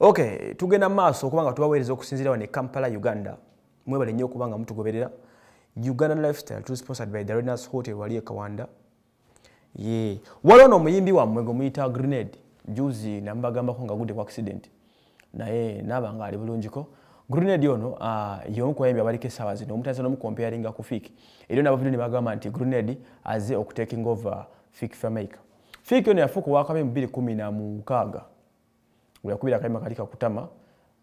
okay tugenda maaso okubanga tubaweereza okusinziira wane kampala uganda mwebale nnyo okubanga mutugoberera uganda lifestyle tu sponsored by the Renas hotel wali ekawanda ye waliwo n'omuyimbi wammwe gwe muyita grenade juzi nambagambako nga gudde ku accident naye naaba nga ali bulungiko grenade ono ah, yomu kuyambya abaliko essaawa zino omutandisa nomukompeyaringa ku fiki era nabavudde ne bagamba nti grenade aze okutaking over fiki famaica fiki ono yafuuka owakabe mu 216 weyakubira kalima kali kakutama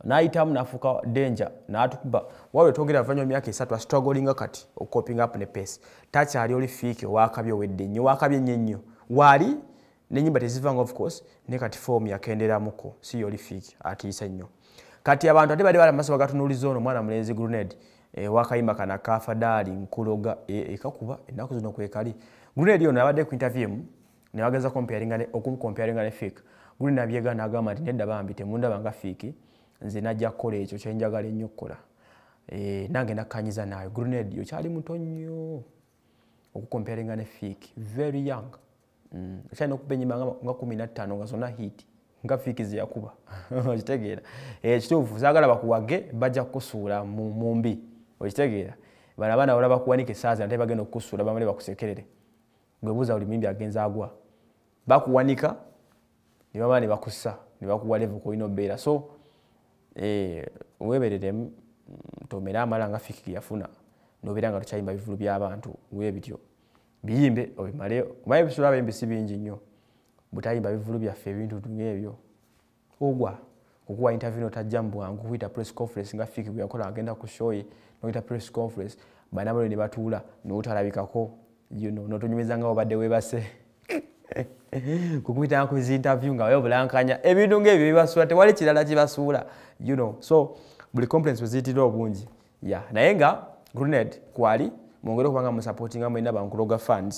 naayitamu nafuuka denja natukuba wawe twogera vanyo emyaka esatu astruggolinga kati okoping up ne pesi takyali oli fiike owakabye owedde nnyo wakabye nnyo nnyo waali nenyumba tezivanga ofcourse ne kati fomu yakenderamuko si yoli fiiki atiisa nnyo kati abantu ate bali balimaso bagatunuuliza ono omwana mulenzi gruned eh, wakayimba kana kafadaali nkuloga ekakuba e, ennaku zino kwekali gruned ono abadde ku intervyemu newageza kompyaringane okumkompyaringane fik gulina byega nagamba nti nedda bambi temunda banga fiki nze najja kukola ekyo kyenjagala ennyokkola e, eh, nange nakkanyiza naawe grned okyali muto nnyo okukompyaringa ne fiiki very young mm. okyali nokuba enyima nga kumi na ttaano nga zona hiiti nga fiiki zeyakuba okitegeera ekituufu eh, zagala bakuwage bajja kukusuula mumbi okitegeera bana abaana balabakuwanika esaazi nate bagenda okukusuula bamale bakusekerere gwebuuza buli mimbi agenza agwa bakuwanika nibaba nibakusa nibakuwalevukuinaobeera so eh, weberereu tomere amala nga fiki yafuna nobera nga tukyayimba bivulu byabantu webityo biyimbe obimale oba ebisula bembisi bingi nnyo butayimba bivulu byaffe ebintu ngaebyo ogwa okuwa intervino tajja mubwangu kuyita press conference nga fiki gweyakola agenda kushoye nokuyita press conference banabalo nebatuula notalabikako yuno notunyumizangawo badde webase you know, kukumitanga ku zinterview nga wewe obulankanya ebintu ngaebyo bibasula tewali kirala kibasuula you know so buli complaints weziyitirira obungi ya naye nga grenade kwali mwongere okubanga musupportinga mwina bankuloga funds